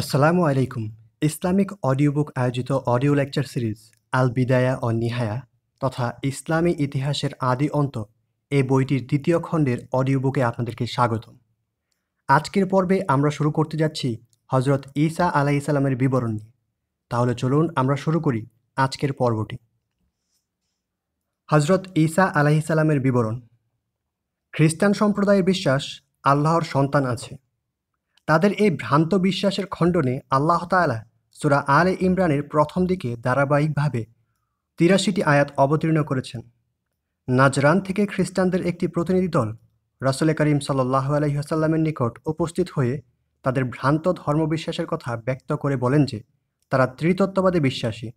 আসসালামু আলাইকুম Islamic audio book আয়োজিত অডিও লেকচার সিরিজ আল বিদায়া অ নিহায়া তথা ইসলামী ইতিহাসের আদি অন্ত এই বইটির দ্বিতীয় খণ্ডের অডিও বুকে আপনাদেরকে স্বাগতম আজকের পর্বে আমরা শুরু করতে যাচ্ছি হজরত ঈসা আলাহ ইসালামের বিবরণ নিয়ে তাহলে চলুন আমরা শুরু করি আজকের পর্বটি হজরত ঈসা আলাহ ইসালামের বিবরণ খ্রিস্টান সম্প্রদায়ের বিশ্বাস আল্লাহর সন্তান আছে তাদের এই ভ্রান্ত বিশ্বাসের খণ্ডনে আল্লাহ তালা সুরা আলে ইমরানের প্রথম দিকে ধারাবাহিকভাবে তিরাশিটি আয়াত অবতীর্ণ করেছেন নাজরান থেকে খ্রিস্টানদের একটি প্রতিনিধি দল রাসুল করিম সাল্লাহ আলহিহাসাল্লামের নিকট উপস্থিত হয়ে তাদের ভ্রান্ত ধর্মবিশ্বাসের কথা ব্যক্ত করে বলেন যে তারা ত্রিতত্ত্ববাদে বিশ্বাসী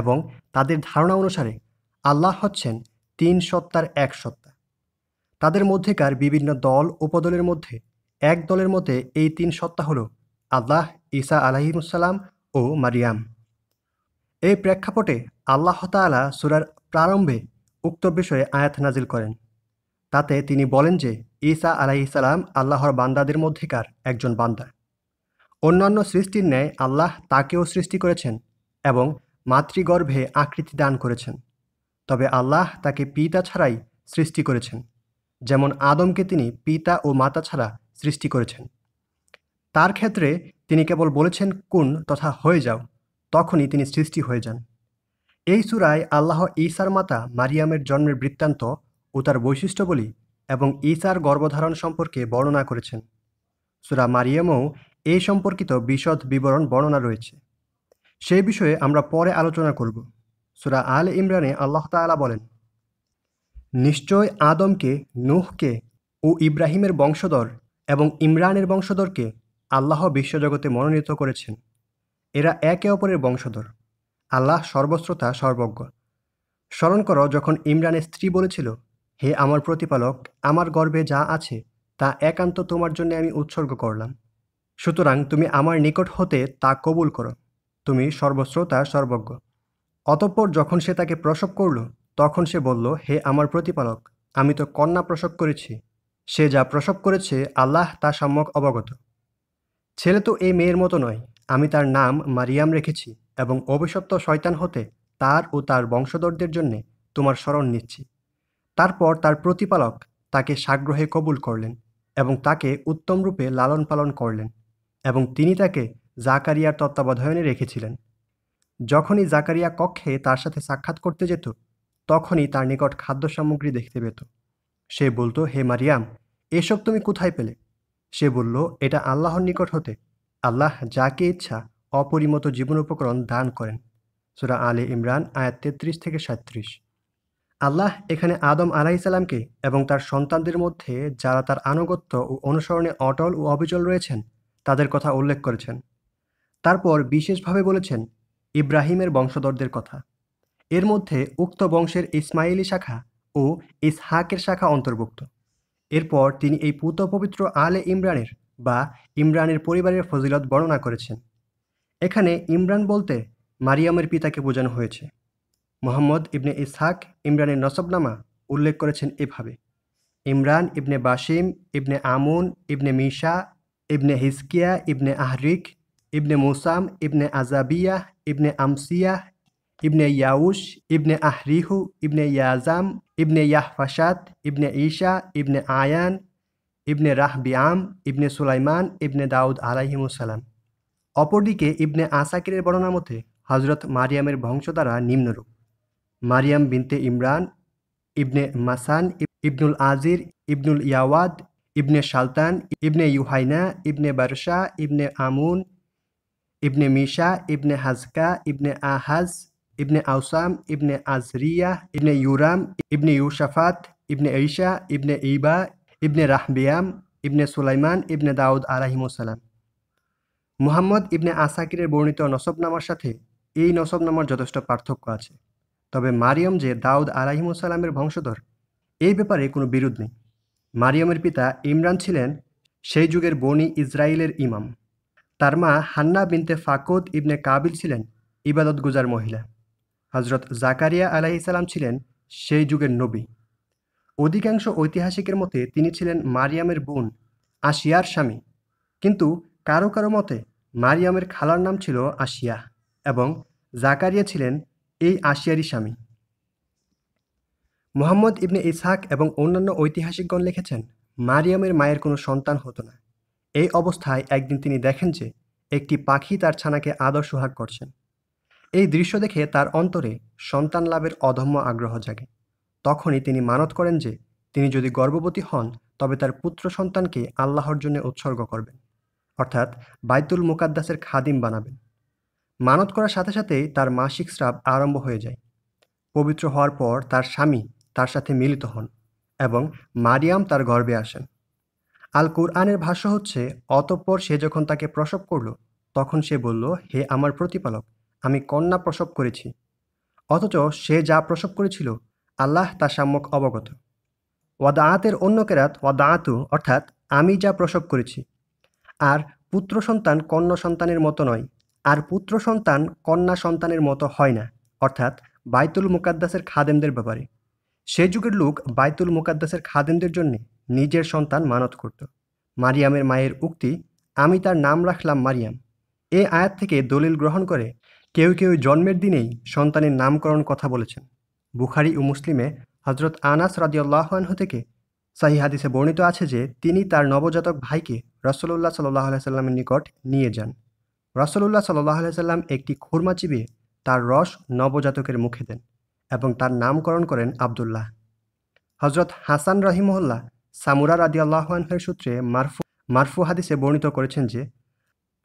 এবং তাদের ধারণা অনুসারে আল্লাহ হচ্ছেন তিন সত্তার এক সত্তা তাদের মধ্যেকার বিভিন্ন দল উপদলের মধ্যে এক দলের মতে এই তিন সত্তা হল আল্লাহ ঈসা আলাহিমুসাল্লাম ও মারিয়াম এই প্রেক্ষাপটে আল্লাহ তালা সুরার প্রারম্ভে উক্ত বিষয়ে আয়াত নাজিল করেন তাতে তিনি বলেন যে ঈসা আলাইসালাম আল্লাহর বান্দাদের মধ্যেকার একজন বান্দা অন্যান্য সৃষ্টির ন্যায় আল্লাহ তাকেও সৃষ্টি করেছেন এবং মাতৃগর্ভে আকৃতি দান করেছেন তবে আল্লাহ তাকে পিতা ছাড়াই সৃষ্টি করেছেন যেমন আদমকে তিনি পিতা ও মাতা ছাড়া সৃষ্টি করেছেন তার ক্ষেত্রে তিনি কেবল বলেছেন কুন তথা হয়ে যাও তখনই তিনি সৃষ্টি হয়ে যান এই সুরায় আল্লাহ ঈসার মাতা মারিয়ামের জন্মের বৃত্তান্ত ও তার বৈশিষ্ট্যগুলি এবং ঈসার গর্ভধারণ সম্পর্কে বর্ণনা করেছেন সুরা মারিয়ামও এই সম্পর্কিত বিশদ বিবরণ বর্ণনা রয়েছে সেই বিষয়ে আমরা পরে আলোচনা করব সুরা আল ইমরানে আল্লাহ তালা বলেন নিশ্চয় আদমকে নুহকে ও ইব্রাহিমের বংশধর এবং ইমরানের বংশধরকে আল্লাহ বিশ্বজগতে মনোনীত করেছেন এরা একে অপরের বংশধর আল্লাহ সর্বশ্রোতা সর্বজ্ঞ স্মরণ করো যখন ইমরানের স্ত্রী বলেছিল হে আমার প্রতিপালক আমার গর্ভে যা আছে তা একান্ত তোমার জন্য আমি উৎসর্গ করলাম সুতরাং তুমি আমার নিকট হতে তা কবুল করো তুমি সর্বশ্রোতা সর্বজ্ঞ অতঃপর যখন সে তাকে প্রসব করল তখন সে বলল হে আমার প্রতিপালক আমি তো কন্যা প্রসব করেছি সে যা প্রসব করেছে আল্লাহ তা সম্যক অবগত ছেলে তো এই মেয়ের মতো নয় আমি তার নাম মারিয়াম রেখেছি এবং অভিশপ্ত শয়তান হতে তার ও তার বংশধরদের জন্যে তোমার স্মরণ নিচ্ছি তারপর তার প্রতিপালক তাকে সাগ্রহে কবুল করলেন এবং তাকে উত্তমরূপে লালন পালন করলেন এবং তিনি তাকে জাকারিয়ার তত্ত্বাবধায়নে রেখেছিলেন যখনই জাকারিয়া কক্ষে তার সাথে সাক্ষাৎ করতে যেত তখনই তার নিকট খাদ্য সামগ্রী দেখতে পেত সে বলতো হে মারিয়াম এসব তুমি কোথায় পেলে সে বলল এটা আল্লাহর নিকট হতে আল্লাহ যাকে ইচ্ছা অপরিমত জীবন উপকরণ দান করেন সুরা আলে ইমরান আয়াত তেত্রিশ থেকে সাঁত্রিশ আল্লাহ এখানে আদম আলাইসাল্লামকে এবং তার সন্তানদের মধ্যে যারা তার আনুগত্য ও অনুসরণে অটল ও অবিচল রয়েছেন তাদের কথা উল্লেখ করেছেন তারপর বিশেষভাবে বলেছেন ইব্রাহিমের বংশধরদের কথা এর মধ্যে উক্ত বংশের ইসমাইলি শাখা ও ইসহাকের শাখা অন্তর্ভুক্ত এরপর তিনি এই পুত পবিত্র আলে ইমরানের বা ইমরানের পরিবারের ফজিলত বর্ণনা করেছেন এখানে ইমরান বলতে মারিয়ামের পিতাকে বোঝানো হয়েছে মোহাম্মদ ইবনে ইসহাক ইমরানের নসবনামা উল্লেখ করেছেন এভাবে ইমরান ইবনে বাসিম ইবনে আমুন ইবনে মিশা ইবনে হিসকিয়া ইবনে আহরিক ইবনে মুসাম ইবনে আজাবিয়া ইবনে আমসিয়া ইবনে ইয়াউস ইবনে আহরিহু ইবনে ইয়াজাম ইবনে ইয়াহফাসাত ইবনে ঈশা ইবনে আয়ান ইবনে রাহবিয়াম ইবনে সুলাইমান ইবনে দাউদ আলাইহিমুসালাম অপরদিকে ইবনে আসাকিরের বর্ণনা মতে হজরত মারিয়ামের দ্বারা নিম্নরূপ মারিয়াম বিনতে ইমরান ইবনে মাসান ইবনুল আজির ইবনুল ইয়াওয়াদ ইবনে সালতান ইবনে ইউহাইনা ইবনে বারসা ইবনে আমুন ইবনে মিশা ইবনে হাজকা ইবনে আহাজ ইবনে আউসাম ইবনে আজরিয়া ইবনে ইউরাম ইবনে ইউশাফাত ইবনে ঈশা ইবনে ইবা ইবনে রাহবিয়াম ইবনে সুলাইমান ইবনে দাউদ আলাহিমসালাম মুহাম্মদ ইবনে আসাকিরের বর্ণিত নসবনামার সাথে এই নসবনামার যথেষ্ট পার্থক্য আছে তবে মারিয়ম যে দাউদ আলাহিমসালামের বংশধর এই ব্যাপারে কোনো বিরোধ নেই মারিয়মের পিতা ইমরান ছিলেন সেই যুগের বনি ইসরায়েলের ইমাম তার মা হান্না বিনতে ফাকত ইবনে কাবিল ছিলেন ইবাদত গুজার মহিলা হজরত জাকারিয়া ইসালাম ছিলেন সেই যুগের নবী অধিকাংশ ঐতিহাসিকের মতে তিনি ছিলেন মারিয়ামের বোন আশিয়ার স্বামী কিন্তু কারো কারো মতে মারিয়ামের খালার নাম ছিল আশিয়া এবং জাকারিয়া ছিলেন এই আশিয়ারই স্বামী মোহাম্মদ ইবনে ইসহাক এবং অন্যান্য ঐতিহাসিকগণ লিখেছেন মারিয়ামের মায়ের কোনো সন্তান হতো না এই অবস্থায় একদিন তিনি দেখেন যে একটি পাখি তার ছানাকে আদর সোহাগ করছেন এই দৃশ্য দেখে তার অন্তরে সন্তান লাভের অধম্য আগ্রহ জাগে তখনই তিনি মানত করেন যে তিনি যদি গর্ভবতী হন তবে তার পুত্র সন্তানকে আল্লাহর জন্য উৎসর্গ করবেন অর্থাৎ বাইতুল মুকাদ্দাসের খাদিম বানাবেন মানত করার সাথে সাথে তার মাসিক স্রাব আরম্ভ হয়ে যায় পবিত্র হওয়ার পর তার স্বামী তার সাথে মিলিত হন এবং মারিয়াম তার গর্বে আসেন আল কুরআনের ভাষ্য হচ্ছে অতঃপর সে যখন তাকে প্রসব করল তখন সে বলল হে আমার প্রতিপালক আমি কন্যা প্রসব করেছি অথচ সে যা প্রসব করেছিল আল্লাহ তা সাম্যক অবগত ওয়াদাঁতের অন্য কেরাত ওয়াদাঁতু অর্থাৎ আমি যা প্রসব করেছি আর পুত্র সন্তান কন্যা সন্তানের মতো নয় আর পুত্র সন্তান কন্যা সন্তানের মতো হয় না অর্থাৎ বাইতুল মুকাদ্দাসের খাদেমদের ব্যাপারে সে যুগের লোক বাইতুল মুকাদ্দাসের খাদেমদের জন্যে নিজের সন্তান মানত করত মারিয়ামের মায়ের উক্তি আমি তার নাম রাখলাম মারিয়াম এ আয়াত থেকে দলিল গ্রহণ করে কেউ কেউ জন্মের দিনেই সন্তানের নামকরণ কথা বলেছেন বুখারি ও মুসলিমে হজরত আনাস রাদিউল্লাহানহ থেকে সাহি হাদিসে বর্ণিত আছে যে তিনি তার নবজাতক ভাইকে রসলুল্লাহ সাল্লাহ সাল্লামের নিকট নিয়ে যান রসলুল্লাহ সাল্লাহ সাল্লাম একটি খুরমা চিবিয়ে তার রস নবজাতকের মুখে দেন এবং তার নামকরণ করেন আবদুল্লাহ হজরত হাসান রহিমহল্লা সামুরা রাদি সূত্রে মারফু মারফু হাদিসে বর্ণিত করেছেন যে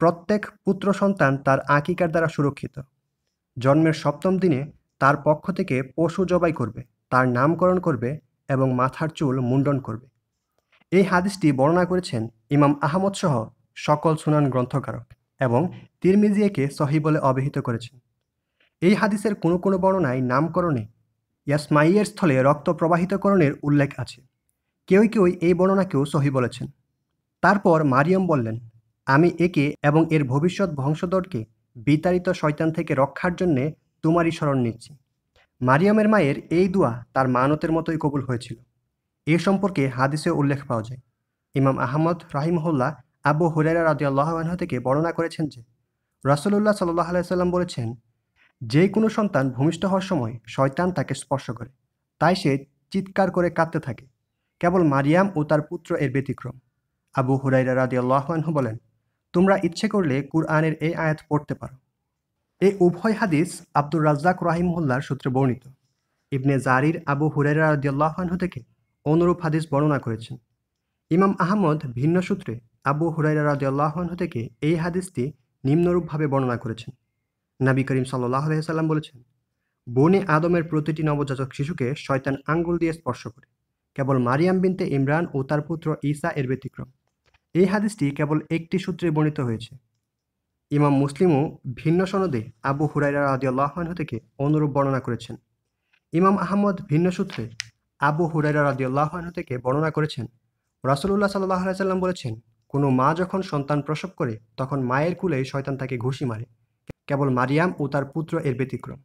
প্রত্যেক পুত্র সন্তান তার আকিকার দ্বারা সুরক্ষিত জন্মের সপ্তম দিনে তার পক্ষ থেকে পশু জবাই করবে তার নামকরণ করবে এবং মাথার চুল মুন্ডন করবে এই হাদিসটি বর্ণনা করেছেন ইমাম আহমদ সহ সকল সুনান গ্রন্থকারক এবং তিরমিজিয়াকে সহি বলে অবহিত করেছেন এই হাদিসের কোনো কোনো বর্ণনায় নামকরণে ইয়াসমাইয়ের স্থলে রক্ত প্রবাহিতকরণের উল্লেখ আছে কেউ কেউ এই বর্ণনাকেও সহি বলেছেন তারপর মারিয়াম বললেন আমি একে এবং এর ভবিষ্যৎ বংশধরকে বিতাড়িত শয়তান থেকে রক্ষার জন্যে তোমারই স্মরণ নিচ্ছি মারিয়ামের মায়ের এই দোয়া তার মানতের মতোই কবুল হয়েছিল এ সম্পর্কে হাদিসে উল্লেখ পাওয়া যায় ইমাম আহমদ রাহিমহল্লা আবু হুরাইরা রাজি আল্লাহানহ থেকে বর্ণনা করেছেন যে রাসুলুল্লাহ সাল্লাহ আলাইসাল্লাম বলেছেন যে কোনো সন্তান ভূমিষ্ঠ হওয়ার সময় শয়তান তাকে স্পর্শ করে তাই সে চিৎকার করে কাঁদতে থাকে কেবল মারিয়াম ও তার পুত্র এর ব্যতিক্রম আবু হুরাইরা রাজি আল্লাহানহ বলেন তোমরা ইচ্ছে করলে কুরআনের এই আয়াত পড়তে পারো এই উভয় হাদিস আব্দুর রাজ্জাক রাহিমহল্লার সূত্রে বর্ণিত ইবনে জারির আবু হুরেরা রাজিয়াল্লাহানহ থেকে অনুরূপ হাদিস বর্ণনা করেছেন ইমাম আহমদ ভিন্ন সূত্রে আবু হুরাইরা রাজিয়াল্লাহানহ থেকে এই হাদিসটি নিম্নরূপভাবে বর্ণনা করেছেন নাবি করিম সাল্লাহ বলেছেন বনে আদমের প্রতিটি নবজাতক শিশুকে শয়তান আঙ্গুল দিয়ে স্পর্শ করে কেবল মারিয়াম বিনতে ইমরান ও তার পুত্র ঈসা এর ব্যতিক্রম এই হাদিসটি কেবল একটি সূত্রে বর্ণিত হয়েছে ইমাম মুসলিমও ভিন্ন সনদে আবু হুরাইরা রাদিয়াল্লাহন থেকে অনুরূপ বর্ণনা করেছেন ইমাম আহমদ ভিন্ন সূত্রে আবু হুরাইরা রাদিয়াল্লাহন থেকে বর্ণনা করেছেন রাসুল্লাহ সাল্লাহ সাল্লাম বলেছেন কোনো মা যখন সন্তান প্রসব করে তখন মায়ের কুলে শয়তান তাকে ঘুষি মারে কেবল মারিয়াম ও তার পুত্র এর ব্যতিক্রম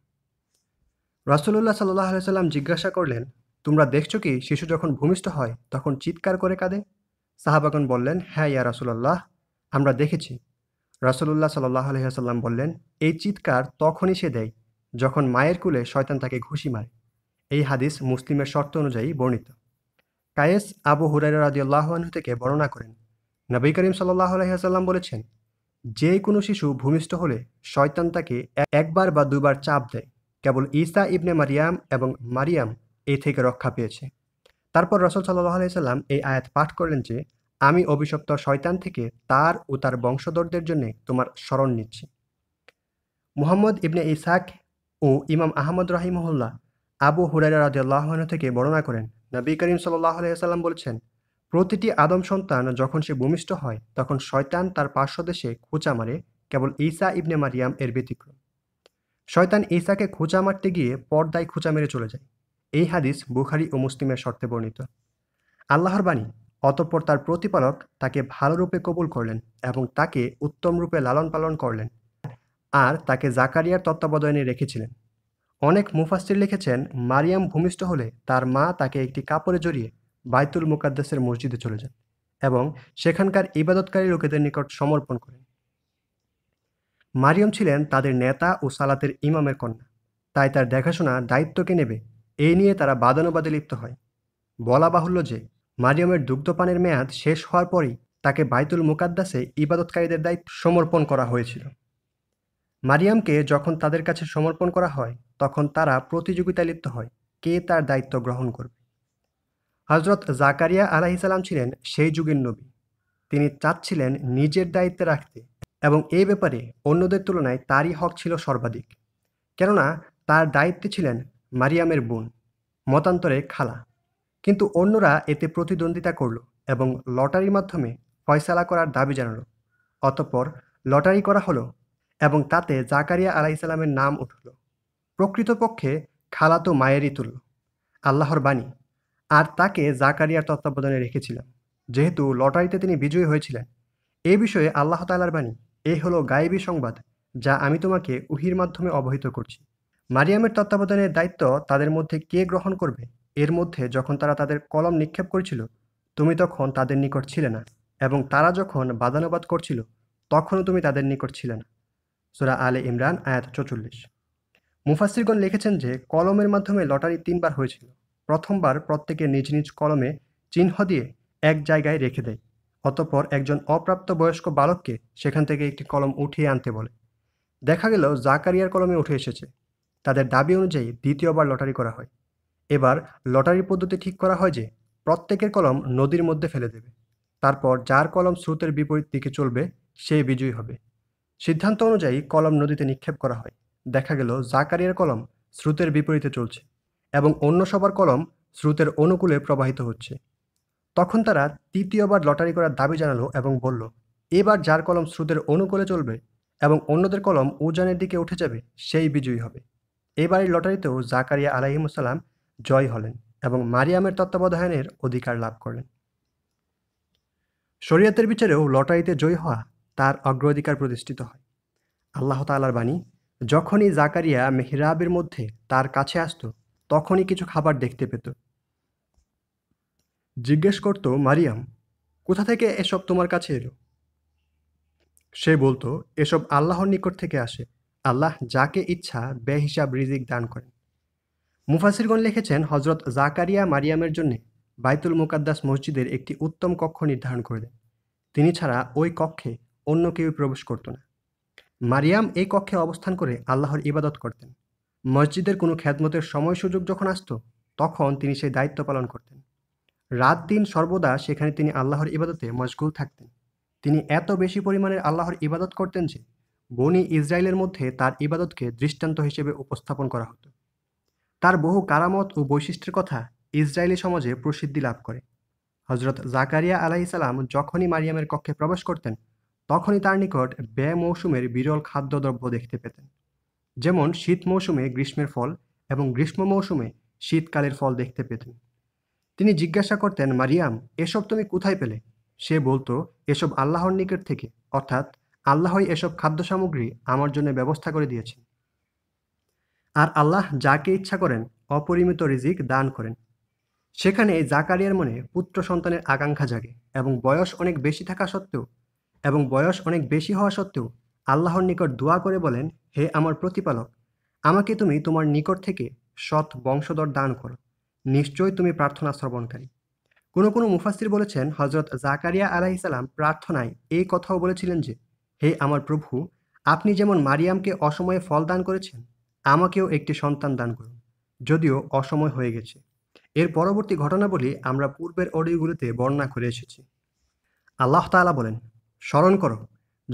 রাসুল্লাহ সাল্লাহ সাল্লাম জিজ্ঞাসা করলেন তোমরা দেখছো কি শিশু যখন ভূমিষ্ঠ হয় তখন চিৎকার করে কাঁদে সাহাবাগন বললেন হ্যাঁ ইয়া রাসুলাল্লাহ আমরা দেখেছি রাসুলুল্লাহ সাল্লাহ আলহিহাসাল্লাম বললেন এই চিৎকার তখনই সে দেয় যখন মায়ের কুলে শয়তান তাকে ঘুষি মারে এই হাদিস মুসলিমের শর্ত অনুযায়ী বর্ণিত কায়েস আবু হুরাইরা রাজি আল্লাহনু থেকে বর্ণনা করেন নবী করিম সাল্লাহ আলহিহাসাল্লাম বলেছেন যে কোনো শিশু ভূমিষ্ঠ হলে শয়তান তাকে একবার বা দুবার চাপ দেয় কেবল ঈসা ইবনে মারিয়াম এবং মারিয়াম এ থেকে রক্ষা পেয়েছে তারপর রসল সাল্লাহ আলাইসাল্লাম এই আয়াত পাঠ করলেন যে আমি অভিশপ্ত শয়তান থেকে তার ও তার বংশধরদের জন্য তোমার স্মরণ নিচ্ছি মোহাম্মদ ইবনে ইসাক ও ইমাম আহমদ রাহিমহল্লা আবু হুরাইরা রাজিয়াল্লাহন থেকে বর্ণনা করেন নবী করিম সাল্লাহ আলাইসাল্লাম বলছেন প্রতিটি আদম সন্তান যখন সে ভূমিষ্ঠ হয় তখন শয়তান তার পার্শ্বদেশে খোঁচা মারে কেবল ঈসা ইবনে মারিয়াম এর ব্যতিক্রম শয়তান ঈসাকে খোঁচা মারতে গিয়ে পর্দায় খোঁচা মেরে চলে যায় এই হাদিস বুখারি ও মুসলিমের শর্তে বর্ণিত আল্লাহর বাণী অতঃপর তার প্রতিপালক তাকে ভালোরূপে কবুল করলেন এবং তাকে উত্তমরূপে লালন পালন করলেন আর তাকে জাকারিয়ার তত্ত্বাবধানে রেখেছিলেন অনেক মুফাস্তির লিখেছেন মারিয়াম ভূমিষ্ঠ হলে তার মা তাকে একটি কাপড়ে জড়িয়ে বাইতুল মুকাদ্দাসের মসজিদে চলে যান এবং সেখানকার ইবাদতকারী লোকেদের নিকট সমর্পণ করেন মারিয়াম ছিলেন তাদের নেতা ও সালাতের ইমামের কন্যা তাই তার দেখাশোনা দায়িত্বকে নেবে এই নিয়ে তারা বাদানুবাদে লিপ্ত হয় বলা বাহুল্য যে মারিয়ামের দুগ্ধপানের মেয়াদ শেষ হওয়ার পরই তাকে বাইতুল মুকাদ্দাসে ইবাদতকারীদের দায়িত্ব সমর্পণ করা হয়েছিল মারিয়ামকে যখন তাদের কাছে সমর্পণ করা হয় তখন তারা প্রতিযোগিতায় লিপ্ত হয় কে তার দায়িত্ব গ্রহণ করবে হজরত জাকারিয়া আলাহিসাল্লাম ছিলেন সেই যুগের নবী তিনি চাচ্ছিলেন নিজের দায়িত্বে রাখতে এবং এই ব্যাপারে অন্যদের তুলনায় তারই হক ছিল সর্বাধিক কেননা তার দায়িত্বে ছিলেন মারিয়ামের বোন মতান্তরে খালা কিন্তু অন্যরা এতে প্রতিদ্বন্দ্বিতা করল এবং লটারির মাধ্যমে ফয়সালা করার দাবি জানালো অতপর লটারি করা হলো এবং তাতে জাকারিয়া আলাইসালামের নাম উঠল প্রকৃতপক্ষে খালা তো মায়েরই তুলল আল্লাহর বাণী আর তাকে জাকারিয়ার তত্ত্বাবধানে রেখেছিলাম যেহেতু লটারিতে তিনি বিজয়ী হয়েছিলেন এ বিষয়ে আল্লাহ তালার বাণী এ হলো গায়েবী সংবাদ যা আমি তোমাকে উহির মাধ্যমে অবহিত করছি মারিয়ামের তত্ত্বাবধানের দায়িত্ব তাদের মধ্যে কে গ্রহণ করবে এর মধ্যে যখন তারা তাদের কলম নিক্ষেপ করেছিল তুমি তখন তাদের নিকট ছিলে না এবং তারা যখন বাদানুবাদ করছিল তখনও তুমি তাদের নিকট ছিলে না সুরা আলে ইমরান আয়াত চচল্লিশ মুফাসিরগণ লিখেছেন যে কলমের মাধ্যমে লটারি তিনবার হয়েছিল প্রথমবার প্রত্যেকে নিজ নিজ কলমে চিহ্ন দিয়ে এক জায়গায় রেখে দেয় অতপর একজন অপ্রাপ্ত বয়স্ক বালককে সেখান থেকে একটি কলম উঠিয়ে আনতে বলে দেখা গেল জাকারিয়ার কলমে উঠে এসেছে তাদের দাবি অনুযায়ী দ্বিতীয়বার লটারি করা হয় এবার লটারি পদ্ধতি ঠিক করা হয় যে প্রত্যেকের কলম নদীর মধ্যে ফেলে দেবে তারপর যার কলম স্রোতের বিপরীত দিকে চলবে সে বিজয়ী হবে সিদ্ধান্ত অনুযায়ী কলম নদীতে নিক্ষেপ করা হয় দেখা গেল জাকারিয়ার কলম স্রোতের বিপরীতে চলছে এবং অন্য সবার কলম স্রোতের অনুকূলে প্রবাহিত হচ্ছে তখন তারা তৃতীয়বার লটারি করার দাবি জানালো এবং বলল এবার যার কলম স্রোতের অনুকূলে চলবে এবং অন্যদের কলম উজানের দিকে উঠে যাবে সেই বিজয়ী হবে এবারের লটারিতেও জাকারিয়া আলাইহিমসাল্লাম জয় হলেন এবং মারিয়ামের তত্ত্বাবধানের অধিকার লাভ করলেন শরীয়তের বিচারেও লটারিতে জয়ী হওয়া তার অগ্রাধিকার প্রতিষ্ঠিত হয় আল্লাহ তালার বাণী যখনই জাকারিয়া মেহরাবের মধ্যে তার কাছে আসত তখনই কিছু খাবার দেখতে পেত জিজ্ঞেস করত মারিয়াম কোথা থেকে এসব তোমার কাছে এলো সে বলতো এসব আল্লাহর নিকট থেকে আসে আল্লাহ যাকে ইচ্ছা বেহিসাব রিজিক দান করেন মুফাসিরগণ লিখেছেন হজরত জাকারিয়া মারিয়ামের জন্য বাইতুল মুকাদ্দাস মসজিদের একটি উত্তম কক্ষ নির্ধারণ করে দেন তিনি ছাড়া ওই কক্ষে অন্য কেউ প্রবেশ করত না মারিয়াম এই কক্ষে অবস্থান করে আল্লাহর ইবাদত করতেন মসজিদের কোনো খ্যাতমতের সময় সুযোগ যখন আসত তখন তিনি সেই দায়িত্ব পালন করতেন রাত দিন সর্বদা সেখানে তিনি আল্লাহর ইবাদতে মশগুল থাকতেন তিনি এত বেশি পরিমাণের আল্লাহর ইবাদত করতেন যে বনি ইসরায়েলের মধ্যে তার ইবাদতকে দৃষ্টান্ত হিসেবে উপস্থাপন করা হতো তার বহু কারামত ও বৈশিষ্ট্যের কথা ইসরায়েলি সমাজে প্রসিদ্ধি লাভ করে হজরত জাকারিয়া আলাইসাল্লাম যখনই মারিয়ামের কক্ষে প্রবেশ করতেন তখনই তার নিকট ব্যয় মৌসুমের বিরল খাদ্যদ্রব্য দেখতে পেতেন যেমন শীত মৌসুমে গ্রীষ্মের ফল এবং গ্রীষ্ম মৌসুমে শীতকালের ফল দেখতে পেতেন তিনি জিজ্ঞাসা করতেন মারিয়াম এসব তুমি কোথায় পেলে সে বলতো এসব আল্লাহর নিকট থেকে অর্থাৎ আল্লাহই এসব খাদ্য সামগ্রী আমার জন্য ব্যবস্থা করে দিয়েছেন আর আল্লাহ যাকে ইচ্ছা করেন অপরিমিত রিজিক দান করেন সেখানে জাকারিয়ার মনে পুত্র সন্তানের আকাঙ্ক্ষা জাগে এবং বয়স অনেক বেশি থাকা সত্ত্বেও এবং বয়স অনেক বেশি হওয়া সত্ত্বেও আল্লাহর নিকট দোয়া করে বলেন হে আমার প্রতিপালক আমাকে তুমি তোমার নিকট থেকে সৎ বংশধর দান করো নিশ্চয়ই তুমি প্রার্থনা শ্রবণকারী কোনো কোনো মুফাসির বলেছেন হজরত জাকারিয়া আলাহিসাল্লাম প্রার্থনায় এই কথাও বলেছিলেন যে হে আমার প্রভু আপনি যেমন মারিয়ামকে অসময়ে ফল দান করেছেন আমাকেও একটি সন্তান দান করুন যদিও অসময় হয়ে গেছে এর পরবর্তী ঘটনাবলী আমরা পূর্বের অডিওগুলিতে বর্ণনা করে এসেছি আল্লাহ তালা বলেন স্মরণ করো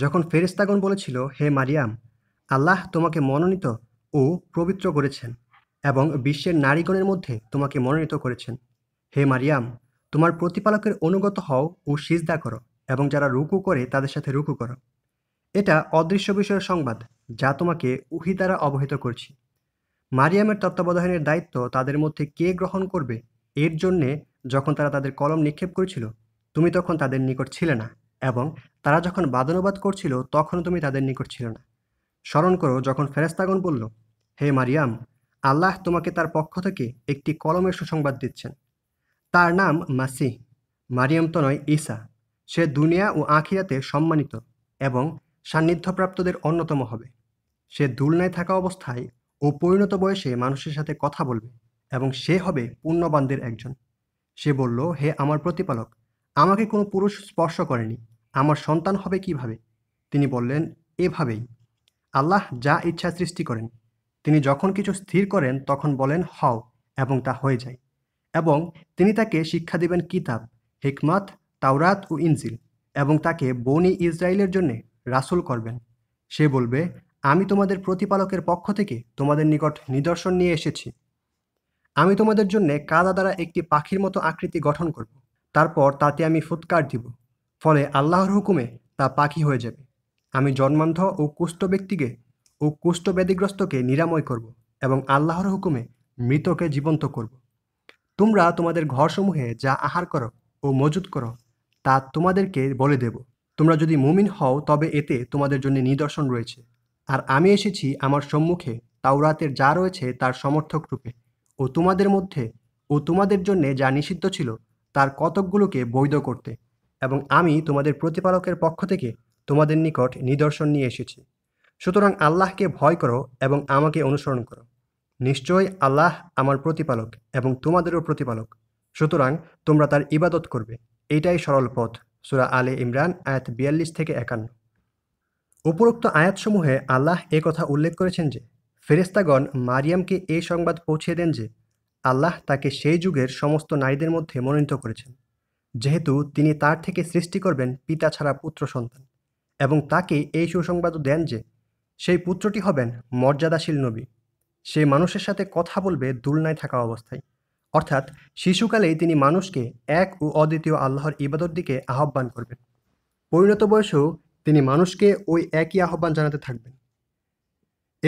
যখন ফেরিস্তাগণ বলেছিল হে মারিয়াম আল্লাহ তোমাকে মনোনীত ও পবিত্র করেছেন এবং বিশ্বের নারীগণের মধ্যে তোমাকে মনোনীত করেছেন হে মারিয়াম তোমার প্রতিপালকের অনুগত হও ও সিজদা করো এবং যারা রুকু করে তাদের সাথে রুকু করো এটা অদৃশ্য বিষয়ের সংবাদ যা তোমাকে উহি দ্বারা অবহিত করছি মারিয়ামের তত্ত্বাবধানের দায়িত্ব তাদের মধ্যে কে গ্রহণ করবে এর জন্যে যখন তারা তাদের কলম নিক্ষেপ করেছিল তুমি তখন তাদের নিকট ছিলে না এবং তারা যখন বাদনবাদ করছিল তখন তুমি তাদের নিকট ছিল না স্মরণ করো যখন ফেরেস্তাগন বলল হে মারিয়াম আল্লাহ তোমাকে তার পক্ষ থেকে একটি কলমের সুসংবাদ দিচ্ছেন তার নাম মাসি মারিয়াম তো নয় ঈসা সে দুনিয়া ও আখিরাতে সম্মানিত এবং সান্নিধ্যপ্রাপ্তদের অন্যতম হবে সে দুলনায় থাকা অবস্থায় ও পরিণত বয়সে মানুষের সাথে কথা বলবে এবং সে হবে পুণ্যবানদের একজন সে বলল হে আমার প্রতিপালক আমাকে কোনো পুরুষ স্পর্শ করেনি আমার সন্তান হবে কিভাবে তিনি বললেন এভাবেই আল্লাহ যা ইচ্ছা সৃষ্টি করেন তিনি যখন কিছু স্থির করেন তখন বলেন হও এবং তা হয়ে যায় এবং তিনি তাকে শিক্ষা দেবেন কিতাব হিকমাত তাওরাত ও ইনজিল এবং তাকে বনি ইসরায়েলের জন্যে রাসুল করবেন সে বলবে আমি তোমাদের প্রতিপালকের পক্ষ থেকে তোমাদের নিকট নিদর্শন নিয়ে এসেছি আমি তোমাদের জন্য কাদা দ্বারা একটি পাখির মতো আকৃতি গঠন করব তারপর তাতে আমি ফুৎকার দিব ফলে আল্লাহর হুকুমে তা পাখি হয়ে যাবে আমি জন্মান্ধ ও কুষ্ঠ ব্যক্তিকে ও কুষ্ঠ ব্যাধিগ্রস্তকে নিরাময় করব এবং আল্লাহর হুকুমে মৃতকে জীবন্ত করব তোমরা তোমাদের ঘরসমূহে যা আহার করো ও মজুদ করো তা তোমাদেরকে বলে দেবো তোমরা যদি মুমিন হও তবে এতে তোমাদের জন্য নিদর্শন রয়েছে আর আমি এসেছি আমার সম্মুখে তাওরাতের যা রয়েছে তার সমর্থক রূপে ও তোমাদের মধ্যে ও তোমাদের জন্যে যা নিষিদ্ধ ছিল তার কতকগুলোকে বৈধ করতে এবং আমি তোমাদের প্রতিপালকের পক্ষ থেকে তোমাদের নিকট নিদর্শন নিয়ে এসেছি সুতরাং আল্লাহকে ভয় করো এবং আমাকে অনুসরণ করো নিশ্চয় আল্লাহ আমার প্রতিপালক এবং তোমাদেরও প্রতিপালক সুতরাং তোমরা তার ইবাদত করবে এটাই সরল পথ সুরা আলে ইমরান আয়াত বিয়াল্লিশ থেকে একান্ন উপরোক্ত আয়াতসমূহে আল্লাহ এ কথা উল্লেখ করেছেন যে ফেরেস্তাগণ মারিয়ামকে এই সংবাদ পৌঁছে দেন যে আল্লাহ তাকে সেই যুগের সমস্ত নারীদের মধ্যে মনোনীত করেছেন যেহেতু তিনি তার থেকে সৃষ্টি করবেন পিতা ছাড়া পুত্র সন্তান এবং তাকে এই সুসংবাদও দেন যে সেই পুত্রটি হবেন মর্যাদাশীল নবী সে মানুষের সাথে কথা বলবে দুলনায় থাকা অবস্থায় অর্থাৎ শিশুকালেই তিনি মানুষকে এক ও অদ্বিতীয় আল্লাহর ইবাদত দিকে আহ্বান করবেন পরিণত বয়সেও তিনি মানুষকে ওই একই আহ্বান জানাতে থাকবেন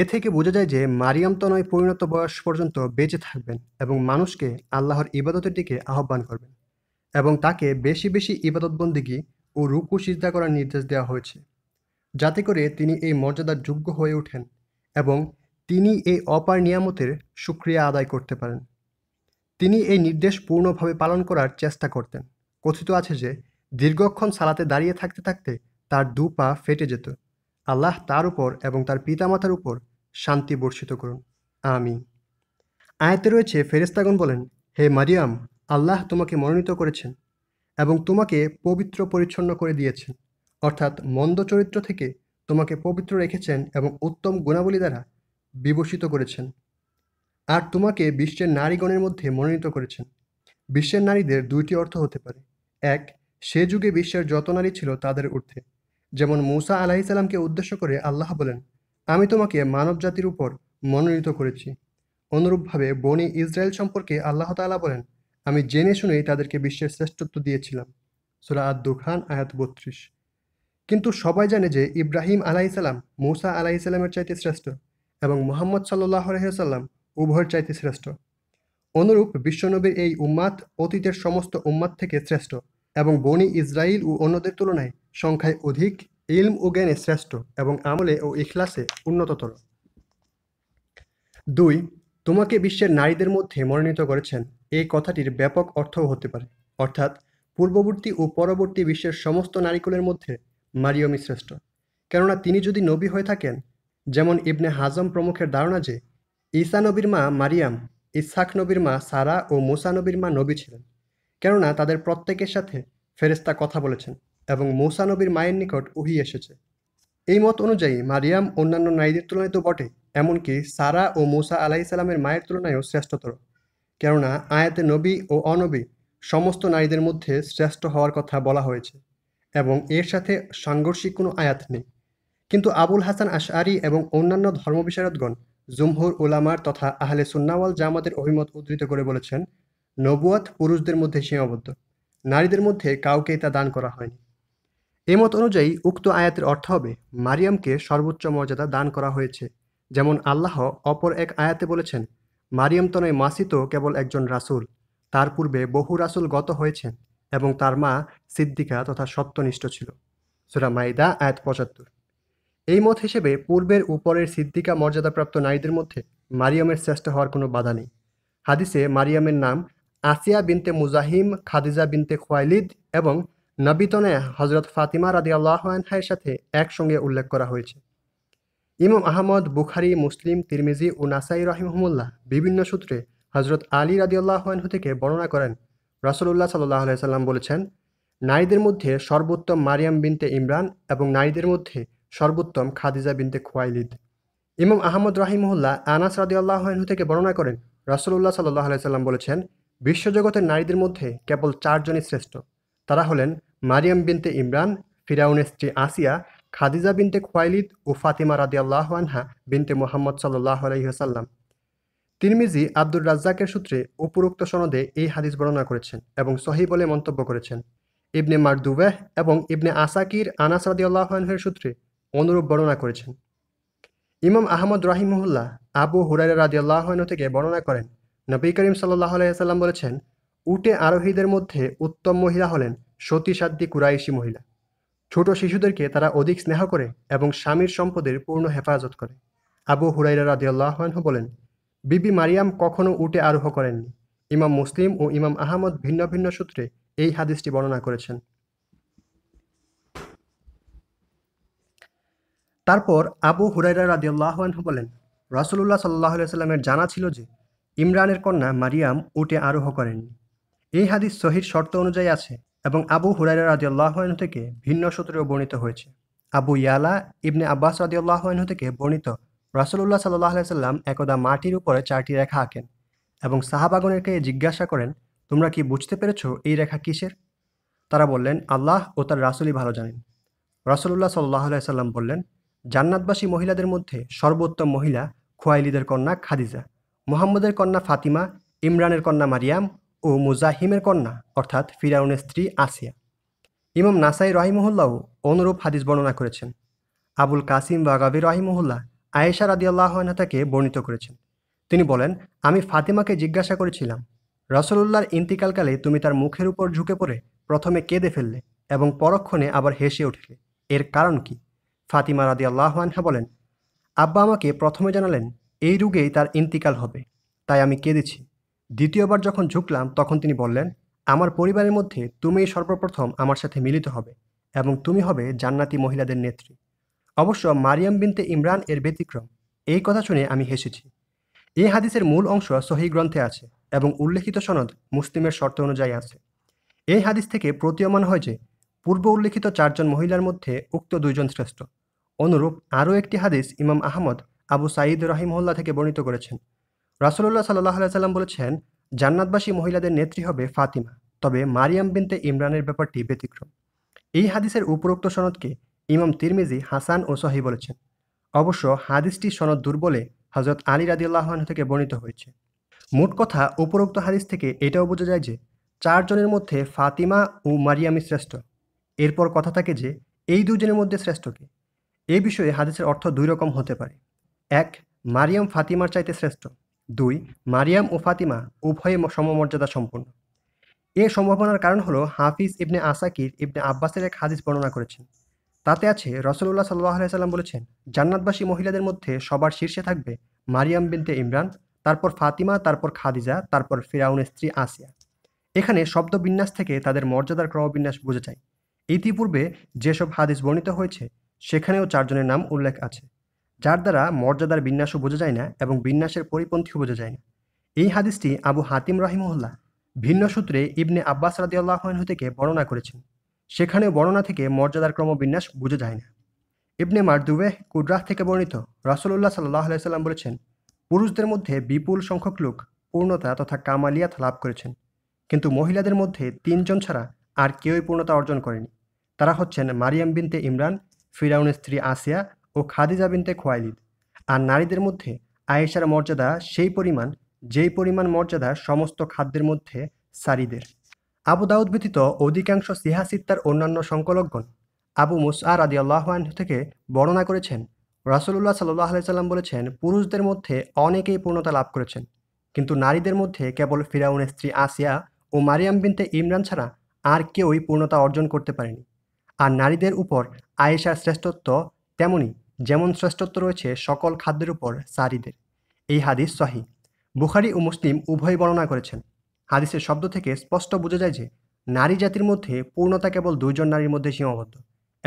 এ থেকে বোঝা যায় যে মারিয়াম নয় পরিণত বয়স পর্যন্ত বেঁচে থাকবেন এবং মানুষকে আল্লাহর ইবাদতের দিকে আহ্বান করবেন এবং তাকে বেশি বেশি ইবাদতবন্দিগি ও রুকু সিদ্ধা করার নির্দেশ দেওয়া হয়েছে যাতে করে তিনি এই মর্যাদার যোগ্য হয়ে ওঠেন এবং তিনি এই অপার নিয়ামতের সুক্রিয়া আদায় করতে পারেন তিনি এই নির্দেশ পূর্ণভাবে পালন করার চেষ্টা করতেন কথিত আছে যে দীর্ঘক্ষণ সালাতে দাঁড়িয়ে থাকতে থাকতে তার দু পা ফেটে যেত আল্লাহ তার উপর এবং তার পিতামাতার উপর শান্তি বর্ষিত করুন আমি আয়াতে রয়েছে ফেরেস্তাগন বলেন হে মারিয়াম আল্লাহ তোমাকে মনোনীত করেছেন এবং তোমাকে পবিত্র পরিচ্ছন্ন করে দিয়েছেন অর্থাৎ মন্দ চরিত্র থেকে তোমাকে পবিত্র রেখেছেন এবং উত্তম গুণাবলী দ্বারা বিবসিত করেছেন আর তোমাকে বিশ্বের নারীগণের মধ্যে মনোনীত করেছেন বিশ্বের নারীদের দুইটি অর্থ হতে পারে এক সে যুগে বিশ্বের যত নারী ছিল তাদের ঊর্ধ্বে যেমন মূসা আলাহিসাল্লামকে উদ্দেশ্য করে আল্লাহ বলেন আমি তোমাকে মানব জাতির উপর মনোনীত করেছি অনুরূপভাবে বনি ইসরায়েল সম্পর্কে আল্লাহ তালা বলেন আমি জেনে শুনেই তাদেরকে বিশ্বের শ্রেষ্ঠত্ব দিয়েছিলাম সুরা আদ্দু খান আয়াত বত্রিশ কিন্তু সবাই জানে যে ইব্রাহিম আলাহিসাল্লাম মূসা আলাহিসাল্লামের চাইতে শ্রেষ্ঠ এবং মোহাম্মদ সাল্লাহ আলহিহাল্লাম উভয়ের চাইতে শ্রেষ্ঠ অনুরূপ বিশ্বনবীর এই উম্মাদ অতীতের সমস্ত উম্মাদ থেকে শ্রেষ্ঠ এবং বনি ইসরায়েল ও অন্যদের তুলনায় সংখ্যায় অধিক ইলম ও জ্ঞানে শ্রেষ্ঠ এবং আমলে ও ইখলাসে উন্নততর দুই তোমাকে বিশ্বের নারীদের মধ্যে মনোনীত করেছেন এই কথাটির ব্যাপক অর্থও হতে পারে অর্থাৎ পূর্ববর্তী ও পরবর্তী বিশ্বের সমস্ত নারীকুলের মধ্যে মারিয়মই শ্রেষ্ঠ কেননা তিনি যদি নবী হয়ে থাকেন যেমন ইবনে হাজম প্রমুখের ধারণা যে ঈসা নবীর মা মারিয়াম ইসাক নবীর মা সারা ও মোসা নবীর মা নবী ছিলেন কেননা তাদের প্রত্যেকের সাথে ফেরেস্তা কথা বলেছেন এবং মৌসা নবীর মায়ের নিকট উহি এসেছে এই মত অনুযায়ী মারিয়াম অন্যান্য নারীদের তুলনায় তো বটে এমনকি সারা ও মৌসা আলাইসালামের মায়ের তুলনায়ও শ্রেষ্ঠতর কেননা আয়াতে নবী ও অনবী সমস্ত নারীদের মধ্যে শ্রেষ্ঠ হওয়ার কথা বলা হয়েছে এবং এর সাথে সাংঘর্ষিক কোনো আয়াত নেই কিন্তু আবুল হাসান আশআরি এবং অন্যান্য ধর্মবিশারদগণ জুমহুর উলামার তথা আহলে সুন্নাওয়াল জামাতের অভিমত উদ্ধৃত করে বলেছেন নবুয়াত পুরুষদের মধ্যে সীমাবদ্ধ নারীদের মধ্যে কাউকেই তা দান করা হয়নি এ মত অনুযায়ী উক্ত আয়াতের অর্থ হবে মারিয়ামকে সর্বোচ্চ মর্যাদা দান করা হয়েছে যেমন আল্লাহ অপর এক আয়াতে বলেছেন মারিয়াম তনয় মাসি তো কেবল একজন রাসুল তার পূর্বে বহু রাসুল গত হয়েছেন এবং তার মা সিদ্দিকা তথা সত্যনিষ্ঠ ছিল সুরা মাইদা আয়াত পঁচাত্তর এই মত হিসেবে পূর্বের উপরের সিদ্দিকা মর্যাদাপ্রাপ্ত নারীদের মধ্যে মারিয়ামের শ্রেষ্ঠ হওয়ার কোনো বাধা নেই হাদিসে মারিয়ামের নাম আসিয়া বিনতে মুজাহিম খাদিজা বিনতে খোয়াইলিদ এবং নবীতনে হজরত ফাতিমা রাদি আল্লাহানহায়ের সাথে একসঙ্গে উল্লেখ করা হয়েছে ইমাম আহমদ বুখারি মুসলিম তিরমিজি ও নাসাই রহিমহমুল্লাহ বিভিন্ন সূত্রে হজরত আলী রাদি আল্লাহানহু থেকে বর্ণনা করেন রসলুল্লাহ সাল্লাহ সাল্লাম বলেছেন নারীদের মধ্যে সর্বোত্তম মারিয়াম বিনতে ইমরান এবং নারীদের মধ্যে সর্বোত্তম খাদিজা বিনতে খোয়াইলিদ ইমাম আহমদ রাহিমহুল্লাহ আনাস রাদি আল্লাহনু থেকে বর্ণনা করেন রসুল্লাহ সাল্লাহ আলাইসাল্লাম বলেছেন বিশ্বজগতের নারীদের মধ্যে কেবল চারজনই শ্রেষ্ঠ তারা হলেন মারিয়াম বিনতে ইমরান ফিরাউনের স্ত্রী আসিয়া খাদিজা বিনতে খোয়াইলিদ ও ফাতিমা রাদি আল্লাহ আনহা বিনতে মোহাম্মদ সাল্লাহ আলহিহাসাল্লাম তিরমিজি আব্দুর রাজ্জাকের সূত্রে উপরোক্ত সনদে এই হাদিস বর্ণনা করেছেন এবং সহি বলে মন্তব্য করেছেন ইবনে মারদুবাহ এবং ইবনে আসাকির আনাস রাদিউল্লাহনের সূত্রে অনুরূপ বর্ণনা করেছেন ইমাম আহমদ রাহিমহুল্লাহ আবু হুরাইরা রাজি আল্লাহন থেকে বর্ণনা করেন নবী করিম সাল্লাহ আলাইসাল্লাম বলেছেন উটে আরোহীদের মধ্যে উত্তম মহিলা হলেন সতীসাধ্যী কুরাইশি মহিলা ছোট শিশুদেরকে তারা অধিক স্নেহ করে এবং স্বামীর সম্পদের পূর্ণ হেফাজত করে আবু হুরাইরা রাজি আল্লাহনহ বলেন বিবি মারিয়াম কখনও উটে আরোহ করেননি ইমাম মুসলিম ও ইমাম আহমদ ভিন্ন ভিন্ন সূত্রে এই হাদিসটি বর্ণনা করেছেন তারপর আবু হুরাইরা রাদিউল্লাহ আনহু বলেন রাসুলুল্লাহ সাল্লাহ সাল্লামের জানা ছিল যে ইমরানের কন্যা মারিয়াম উটে আরোহ করেননি এই হাদিস সহির শর্ত অনুযায়ী আছে এবং আবু হুরাইরা রাদিউল্লাহ আনহু থেকে ভিন্ন সূত্রেও বর্ণিত হয়েছে আবু ইয়ালা ইবনে আব্বাস রাদিউল্লাহ আনহু থেকে বর্ণিত রাসুলুল্লাহ সাল্লাহ সাল্লাম একদা মাটির উপরে চারটি রেখা আঁকেন এবং সাহাবাগনেরকে জিজ্ঞাসা করেন তোমরা কি বুঝতে পেরেছ এই রেখা কিসের তারা বললেন আল্লাহ ও তার রাসুলই ভালো জানেন রাসুলুল্লাহ সাল্লাহ সাল্লাম বললেন জান্নাতবাসী মহিলাদের মধ্যে সর্বোত্তম মহিলা খোয়াইলিদের কন্যা খাদিজা মোহাম্মদের কন্যা ফাতিমা ইমরানের কন্যা মারিয়াম ও মুজাহিমের কন্যা অর্থাৎ ফিরাউনের স্ত্রী আসিয়া ইমাম নাসাই রহিমহল্লাও অনুরূপ হাদিস বর্ণনা করেছেন আবুল কাসিম বাগাবি রহিমহল্লা আয়েশা রাদিয়াল্লাহনা তাকে বর্ণিত করেছেন তিনি বলেন আমি ফাতিমাকে জিজ্ঞাসা করেছিলাম রসলুল্লাহর ইন্তিকালকালে তুমি তার মুখের উপর ঝুঁকে পড়ে প্রথমে কেঁদে ফেললে এবং পরক্ষণে আবার হেসে উঠলে এর কারণ কী ফাতিমা রাদি আনহা বলেন আব্বা আমাকে প্রথমে জানালেন এই রোগেই তার ইন্তিকাল হবে তাই আমি কেঁদেছি দ্বিতীয়বার যখন ঝুঁকলাম তখন তিনি বললেন আমার পরিবারের মধ্যে তুমিই সর্বপ্রথম আমার সাথে মিলিত হবে এবং তুমি হবে জান্নাতি মহিলাদের নেত্রী অবশ্য মারিয়াম বিনতে ইমরান এর ব্যতিক্রম এই কথা শুনে আমি হেসেছি এই হাদিসের মূল অংশ সহি গ্রন্থে আছে এবং উল্লেখিত সনদ মুসলিমের শর্ত অনুযায়ী আছে এই হাদিস থেকে প্রতীয়মান হয় যে পূর্ব উল্লেখিত চারজন মহিলার মধ্যে উক্ত দুইজন শ্রেষ্ঠ অনুরূপ আরও একটি হাদিস ইমাম আহমদ আবু সাঈদ রাহিমহল্লা থেকে বর্ণিত করেছেন রাসুল্লাহ সাল্লাহ সাল্লাম বলেছেন জান্নাতবাসী মহিলাদের নেত্রী হবে ফাতিমা তবে মারিয়াম বিনতে ইমরানের ব্যাপারটি ব্যতিক্রম এই হাদিসের উপরোক্ত সনদকে ইমাম তিরমিজি হাসান ও সহি বলেছেন অবশ্য হাদিসটি সনদ দুর্বলে হজরত আলী রাদিউল্লাহন থেকে বর্ণিত হয়েছে মোট কথা উপরোক্ত হাদিস থেকে এটাও বোঝা যায় যে চারজনের মধ্যে ফাতিমা ও মারিয়ামি শ্রেষ্ঠ এরপর কথা থাকে যে এই দুজনের মধ্যে শ্রেষ্ঠকে এ বিষয়ে হাদিসের অর্থ দুই রকম হতে পারে এক মারিয়াম ফাতিমার চাইতে শ্রেষ্ঠ দুই মারিয়াম ও ফাতিমা উভয়ে সমমর্যাদা সম্পন্ন এ সম্ভাবনার কারণ হলো হাফিজ ইবনে আসাকির ইবনে আব্বাসের এক হাদিস বর্ণনা করেছেন তাতে আছে রসুল্লাহ সাল্লাহ সাল্লাম বলেছেন জান্নাতবাসী মহিলাদের মধ্যে সবার শীর্ষে থাকবে মারিয়াম বিনতে ইমরান তারপর ফাতিমা তারপর খাদিজা তারপর ফিরাউনের স্ত্রী আসিয়া এখানে শব্দ বিন্যাস থেকে তাদের মর্যাদার ক্রমবিন্যাস বোঝা যায় ইতিপূর্বে যেসব হাদিস বর্ণিত হয়েছে সেখানেও চারজনের নাম উল্লেখ আছে যার দ্বারা মর্যাদার বিন্যাসও বোঝা যায় না এবং বিন্যাসের পরিপন্থীও বোঝা যায় না এই হাদিসটি আবু হাতিম রাহিমহল্লা ভিন্ন সূত্রে ইবনে আব্বাস রাদিয়াল্লাহনহু থেকে বর্ণনা করেছেন সেখানেও বর্ণনা থেকে মর্যাদার ক্রমবিন্যাস বোঝা যায় না ইবনে মারদুবে কুডরাহ থেকে বর্ণিত রাসুল্লাহ সাল্লাহ সাল্লাম বলেছেন পুরুষদের মধ্যে বিপুল সংখ্যক লোক পূর্ণতা তথা কামালিয়াত লাভ করেছেন কিন্তু মহিলাদের মধ্যে তিনজন ছাড়া আর কেউই পূর্ণতা অর্জন করেনি তারা হচ্ছেন মারিয়াম বিনতে ইমরান ফিরাউনের স্ত্রী আসিয়া ও খাদিজা বিনতে খোয়াইলিদ আর নারীদের মধ্যে আয়েশার মর্যাদা সেই পরিমাণ যেই পরিমাণ মর্যাদা সমস্ত খাদ্যের মধ্যে সারিদের আবু দাউদ ব্যতীত অধিকাংশ সিহাসিত্তার অন্যান্য সংকলকগণ আবু মুসআর আদি আল্লাহন থেকে বর্ণনা করেছেন রাসুলুল্লাহ সাল্লাহ সাল্লাম বলেছেন পুরুষদের মধ্যে অনেকেই পূর্ণতা লাভ করেছেন কিন্তু নারীদের মধ্যে কেবল ফিরাউনের স্ত্রী আসিয়া ও মারিয়াম বিনতে ইমরান ছাড়া আর কেউই পূর্ণতা অর্জন করতে পারেনি আর নারীদের উপর আয়েশার শ্রেষ্ঠত্ব তেমনই যেমন শ্রেষ্ঠত্ব রয়েছে সকল খাদ্যের উপর সারিদের এই হাদিস সহি বুখারি ও মুসলিম উভয় বর্ণনা করেছেন হাদিসের শব্দ থেকে স্পষ্ট বোঝা যায় যে নারী জাতির মধ্যে পূর্ণতা কেবল দুজন নারীর মধ্যে সীমাবদ্ধ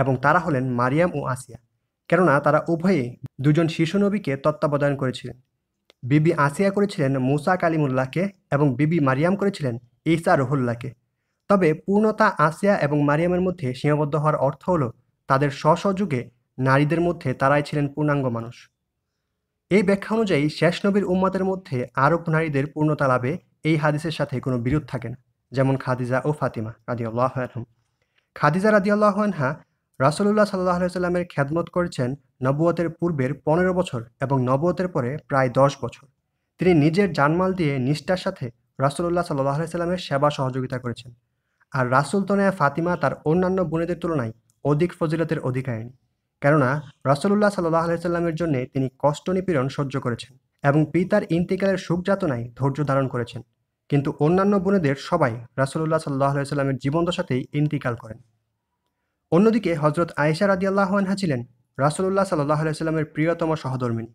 এবং তারা হলেন মারিয়াম ও আসিয়া কেননা তারা উভয়ে দুজন শিশু নবীকে তত্ত্বাবধান করেছিলেন বিবি আসিয়া করেছিলেন মুসা কালিমুল্লাহকে এবং বিবি মারিয়াম করেছিলেন ইসা রহুল্লাহকে তবে পূর্ণতা আসিয়া এবং মারিয়ামের মধ্যে সীমাবদ্ধ হওয়ার অর্থ হল তাদের স্বসযুগে নারীদের মধ্যে তারাই ছিলেন পূর্ণাঙ্গ মানুষ এই ব্যাখ্যা অনুযায়ী শেষ নবীর উম্মাদের মধ্যে আরব নারীদের পূর্ণতা লাভে এই হাদিসের সাথে কোনো বিরোধ থাকে না যেমন খাদিজা ও ফাতিমা রাজি আনহম খাদিজা রাজি আল্লাহনহা রাসুলুল্লাহ সাল্লাহ সাল্লামের খ্যাদমত করেছেন নবুয়তের পূর্বের পনেরো বছর এবং নবুয়তের পরে প্রায় দশ বছর তিনি নিজের জানমাল দিয়ে নিষ্ঠার সাথে রাসুলুল্লাহ সাল্লাহ সাল্লামের সেবা সহযোগিতা করেছেন আর রাসুল তনয়া ফাতিমা তার অন্যান্য বোনেদের তুলনায় অধিক ফজিলতের অধিকারিণী কেননা রাসুল্লাহ সাল্লাহ আলাইসাল্লামের জন্য তিনি কষ্ট নিপীড়ন সহ্য করেছেন এবং পিতার ইন্তিকালের সুখযাতনায় ধৈর্য ধারণ করেছেন কিন্তু অন্যান্য বোনেদের সবাই রাসুল্লাহ সাল্লাহ আলাইস্লামের জীবনদশাতেই ইন্তিকাল করেন অন্যদিকে হজরত আয়েশা রাদি আনহা ছিলেন রাসুল্লাহ সাল্লাহ আলাইস্লামের প্রিয়তম সহধর্মিনী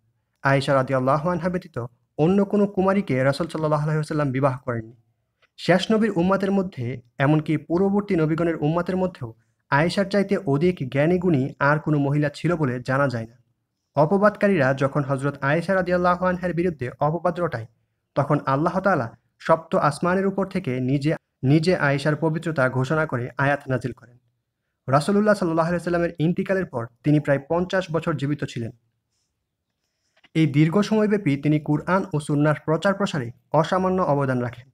আয়েশা রাদি আনহা ব্যতীত অন্য কোনো কুমারীকে রাসুল সাল্লাহ আলাইসাল্লাম বিবাহ করেননি শেষ নবীর উম্মাতের মধ্যে এমনকি পূর্ববর্তী নবীগণের উম্মাতের মধ্যেও আয়েশার চাইতে অধিক জ্ঞানী গুণী আর কোনো মহিলা ছিল বলে জানা যায় না অপবাদকারীরা যখন হজরত আয়েশা রাজিয়াল্লাহ আনহার বিরুদ্ধে অপবাদ রটায় তখন আল্লাহ তালা সপ্ত আসমানের উপর থেকে নিজে নিজে আয়েশার পবিত্রতা ঘোষণা করে আয়াত নাজিল করেন রাসলুল্লাহ সাল্লাহ সাল্লামের ইন্তিকালের পর তিনি প্রায় পঞ্চাশ বছর জীবিত ছিলেন এই দীর্ঘ সময়ব্যাপী তিনি কুরআন ও সুন্নার প্রচার প্রসারে অসামান্য অবদান রাখেন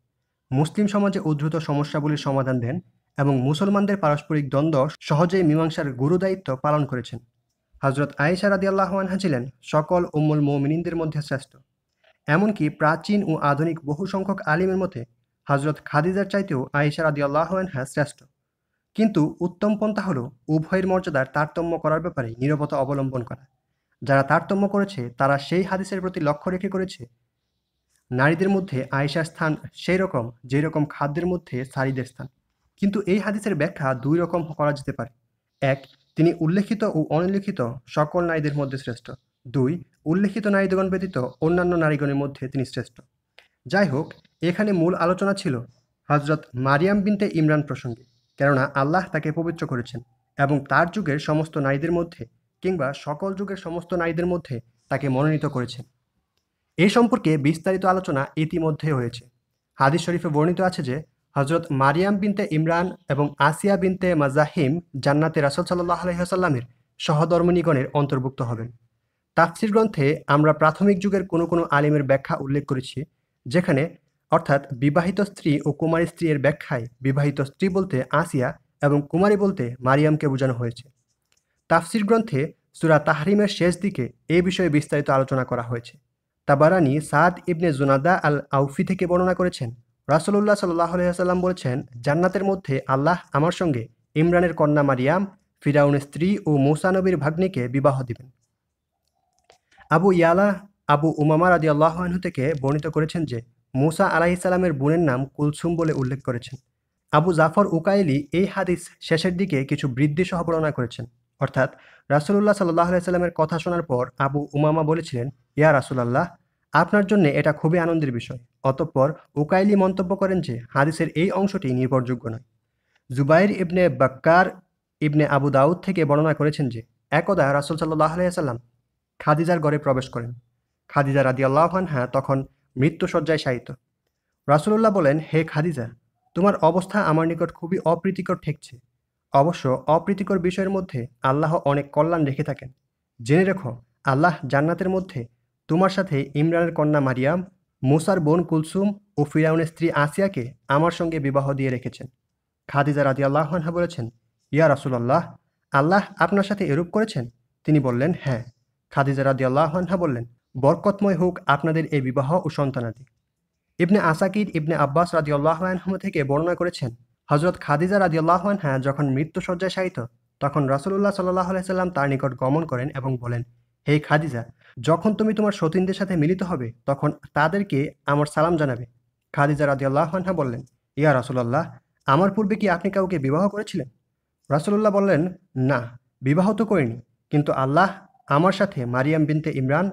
মুসলিম সমাজে উদ্ধৃত সমস্যাগুলির সমাধান দেন এবং মুসলমানদের পারস্পরিক দ্বন্দ্ব সহজেই মীমাংসার গুরুদায়িত্ব পালন করেছেন হজরত আয়েশা রাদি আনহা ছিলেন সকল উম্মুল মৌমিনীদের মধ্যে শ্রেষ্ঠ এমনকি প্রাচীন ও আধুনিক বহু সংখ্যক আলিমের মতে হজরত খাদিজার চাইতেও আয়েশা রাদি আনহা শ্রেষ্ঠ কিন্তু উত্তম পন্থা হল উভয়ের মর্যাদার তারতম্য করার ব্যাপারে নিরবতা অবলম্বন করা যারা তারতম্য করেছে তারা সেই হাদিসের প্রতি লক্ষ্য রেখে করেছে নারীদের মধ্যে আয়েশার স্থান সেই রকম যেই রকম খাদ্যের মধ্যে সারিদের স্থান কিন্তু এই হাদিসের ব্যাখ্যা দুই রকম করা যেতে পারে এক তিনি উল্লেখিত ও অনুল্লেখিত সকল নারীদের মধ্যে শ্রেষ্ঠ দুই উল্লেখিত নারীদগণ ব্যতীত অন্যান্য নারীগণের মধ্যে তিনি শ্রেষ্ঠ যাই হোক এখানে মূল আলোচনা ছিল হজরত মারিয়াম বিনতে ইমরান প্রসঙ্গে কেননা আল্লাহ তাকে পবিত্র করেছেন এবং তার যুগের সমস্ত নারীদের মধ্যে কিংবা সকল যুগের সমস্ত নারীদের মধ্যে তাকে মনোনীত করেছেন এ সম্পর্কে বিস্তারিত আলোচনা ইতিমধ্যে হয়েছে হাদিস শরীফে বর্ণিত আছে যে হজরত মারিয়াম বিনতে ইমরান এবং আসিয়া বিনতে মাজাহিম জান্নাতে রাসুল সাল্লাহ আলহিহাসাল্লামের সহধর্মণীগণের অন্তর্ভুক্ত হবেন তাফসির গ্রন্থে আমরা প্রাথমিক যুগের কোনো কোনো আলিমের ব্যাখ্যা উল্লেখ করেছি যেখানে অর্থাৎ বিবাহিত স্ত্রী ও কুমারী স্ত্রীর ব্যাখ্যায় বিবাহিত স্ত্রী বলতে আসিয়া এবং কুমারী বলতে মারিয়ামকে বোঝানো হয়েছে তাফসির গ্রন্থে সুরা তাহরিমের শেষ দিকে এ বিষয়ে বিস্তারিত আলোচনা করা হয়েছে তাবারানি সাদ ইবনে জুনাদা আল আউফি থেকে বর্ণনা করেছেন রাসলুল্লাহ সাল্লাহ আলাইসাল্লাম বলেছেন জান্নাতের মধ্যে আল্লাহ আমার সঙ্গে ইমরানের কন্যা মারিয়াম ফিরাউনের স্ত্রী ও মৌসানবীর ভাগ্নিকে বিবাহ দিবেন আবু ইয়ালা আবু উমামা রাজি আল্লাহানহু থেকে বর্ণিত করেছেন যে মুসা আলাহিসাল্লামের বোনের নাম কুলসুম বলে উল্লেখ করেছেন আবু জাফর উকাইলি এই হাদিস শেষের দিকে কিছু বৃদ্ধি সহ বর্ণনা করেছেন অর্থাৎ রাসুলুল্লাহ সাল্লাহ সাল্লামের কথা শোনার পর আবু উমামা বলেছিলেন ইয়া রাসুলাল্লাহ আপনার জন্য এটা খুবই আনন্দের বিষয় অতঃপর উকাইলি মন্তব্য করেন যে হাদিসের এই অংশটি নির্ভরযোগ্য নয় জুবাইর ইবনে বাক্কার ইবনে আবু দাউদ থেকে বর্ণনা করেছেন যে একদা রাসুল সাল্লাহ আলাইসাল্লাম খাদিজার গড়ে প্রবেশ করেন খাদিজা রাদি আল্লাহানহা তখন মৃত্যুসজ্জায় শায়িত রাসুল্লাহ বলেন হে খাদিজা তোমার অবস্থা আমার নিকট খুবই অপ্রীতিকর ঠেকছে অবশ্য অপ্রীতিকর বিষয়ের মধ্যে আল্লাহ অনেক কল্যাণ রেখে থাকেন জেনে রেখো আল্লাহ জান্নাতের মধ্যে তোমার সাথে ইমরানের কন্যা মারিয়াম মুসার বোন কুলসুম ও ফিরাউনের স্ত্রী আসিয়াকে আমার সঙ্গে বিবাহ দিয়ে রেখেছেন খাদিজা রাজি আল্লাহনহা বলেছেন ইয়া রাসুলাল্লাহ আল্লাহ আপনার সাথে এরূপ করেছেন তিনি বললেন হ্যাঁ খাদিজা রাজি আল্লাহনহা বললেন বরকতময় হোক আপনাদের এই বিবাহ ও সন্তানাদি ইবনে আসাকির ইবনে আব্বাস রাজি আল্লাহানহম থেকে বর্ণনা করেছেন হজরত খাদিজা রাজি আল্লাহনহা যখন মৃত্যুসজ্জায় শায়িত তখন রাসুল্লাহ সাল্লাহ আলাইসাল্লাম তার নিকট গমন করেন এবং বলেন হে খাদিজা যখন তুমি তোমার সতীনদের সাথে মিলিত হবে তখন তাদেরকে আমার সালাম জানাবে খাদিজা রাজিয়াল্লাহ আনহা বললেন ইয়া রাসুলাল্লাহ আমার পূর্বে কি আপনি কাউকে বিবাহ করেছিলেন রাসুলুল্লাহ বললেন না বিবাহ তো করিনি কিন্তু আল্লাহ আমার সাথে মারিয়াম বিনতে ইমরান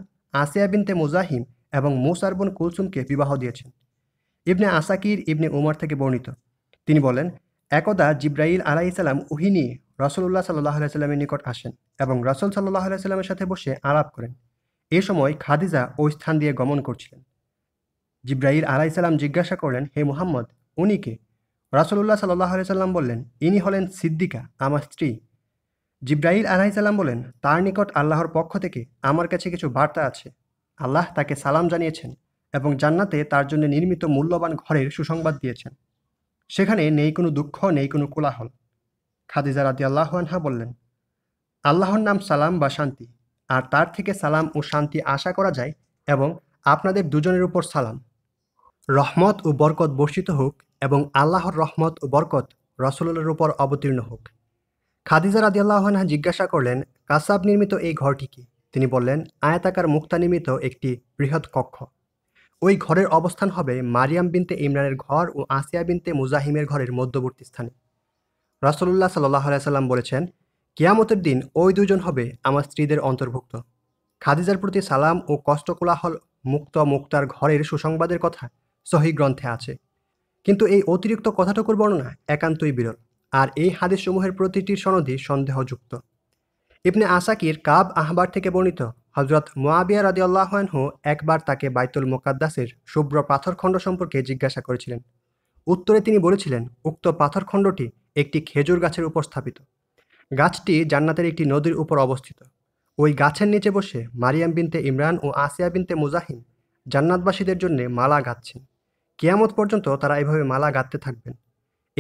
আসিয়া বিনতে মুজাহিম এবং মুসারবন কুলসুমকে বিবাহ দিয়েছেন ইবনে আসাকির ইবনে উমার থেকে বর্ণিত তিনি বলেন একদা জিব্রাইল আলাইসাল্লাম উহিনী রসুল্লাহ সাল্লাহ সাল্লামের নিকট আসেন এবং রসল সাল্লাহ সাল্লামের সাথে বসে আলাপ করেন এ সময় খাদিজা ওই স্থান দিয়ে গমন করছিলেন জিব্রাইল আলাইসাল্লাম জিজ্ঞাসা করলেন হে মুহাম্মদ উনি কে রাসুল্লাহ সাল্লাহ সাল্লাম বললেন ইনি হলেন সিদ্দিকা আমার স্ত্রী জিব্রাইল আলাইসাল্লাম বলেন তার নিকট আল্লাহর পক্ষ থেকে আমার কাছে কিছু বার্তা আছে আল্লাহ তাকে সালাম জানিয়েছেন এবং জান্নাতে তার জন্য নির্মিত মূল্যবান ঘরের সুসংবাদ দিয়েছেন সেখানে নেই কোনো দুঃখ নেই কোনো কোলাহল খাদিজা রাতি আল্লাহ আনহা বললেন আল্লাহর নাম সালাম বা শান্তি আর তার থেকে সালাম ও শান্তি আশা করা যায় এবং আপনাদের দুজনের উপর সালাম রহমত ও বরকত বর্ষিত হোক এবং আল্লাহর রহমত ও বরকত রসলের উপর অবতীর্ণ হোক খাদিজা আল্লাহনহা জিজ্ঞাসা করলেন কাসাব নির্মিত এই ঘরটি কি তিনি বললেন আয়াতাকার মুক্তা নির্মিত একটি বৃহৎ কক্ষ ওই ঘরের অবস্থান হবে মারিয়াম বিনতে ইমরানের ঘর ও আসিয়া বিনতে মুজাহিমের ঘরের মধ্যবর্তী স্থানে রাসলুল্লাহ সাল্লাহ সাল্লাম বলেছেন কিয়ামতের দিন ওই দুজন হবে আমার স্ত্রীদের অন্তর্ভুক্ত খাদিজার প্রতি সালাম ও কষ্ট কোলাহল মুক্ত মুক্তার ঘরের সুসংবাদের কথা সহি গ্রন্থে আছে কিন্তু এই অতিরিক্ত কথাটুকুর বর্ণনা একান্তই বিরল আর এই হাদিসসমূহের প্রতিটির সনদই সন্দেহযুক্ত ইবনে আসাকির কাব আহবার থেকে বর্ণিত হজরত মোয়াবিয়া আল্লাহনহু একবার তাকে বাইতুল মোকাদ্দাসের শুভ্র পাথরখণ্ড সম্পর্কে জিজ্ঞাসা করেছিলেন উত্তরে তিনি বলেছিলেন উক্ত পাথরখণ্ডটি একটি খেজুর গাছের উপর স্থাপিত গাছটি জান্নাতের একটি নদীর উপর অবস্থিত ওই গাছের নিচে বসে মারিয়াম বিনতে ইমরান ও আসিয়া বিনতে মুজাহিম জান্নাতবাসীদের জন্য মালা গাচ্ছেন কেয়ামত পর্যন্ত তারা এভাবে মালা গাঁতে থাকবেন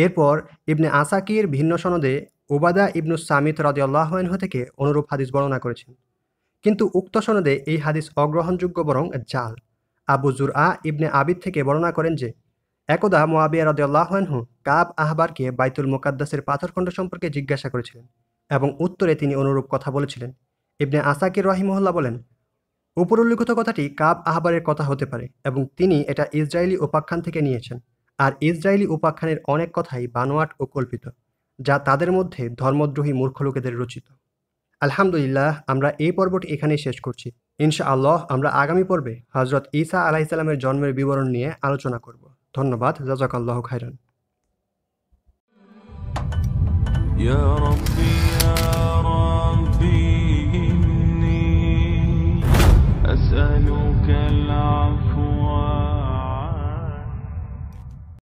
এরপর ইবনে আসাকির ভিন্ন সনদে ওবাদা ইবনু সামিত রাজিউল্লাহন থেকে অনুরূপ হাদিস বর্ণনা করেছেন কিন্তু উক্ত সনদে এই হাদিস অগ্রহণযোগ্য বরং জাল আবু জুর আ ইবনে আবিদ থেকে বর্ণনা করেন যে একদা মোয়াবিয়া রদাহু কাব আহবারকে বাইতুল মোকাদ্দাসের পাথরখণ্ড সম্পর্কে জিজ্ঞাসা করেছিলেন এবং উত্তরে তিনি অনুরূপ কথা বলেছিলেন ইবনে আসাকির রহিমহল্লা বলেন উল্লিখিত কথাটি কাব আহবারের কথা হতে পারে এবং তিনি এটা ইসরায়েলি উপাখ্যান থেকে নিয়েছেন আর ইসরায়েলি উপাখ্যানের অনেক কথাই বানোয়াট ও কল্পিত যা তাদের মধ্যে ধর্মদ্রোহী মূর্খ লোকেদের রচিত আলহামদুলিল্লাহ আমরা এই পর্বটি এখানেই শেষ করছি ইনশা আল্লাহ আমরা আগামী পর্বে হজরত ঈসা আলাইসাল্লামের জন্মের বিবরণ নিয়ে আলোচনা করব ধন্যবাদ জাজাকাল্লাহ খাইরান يا أسألك العفو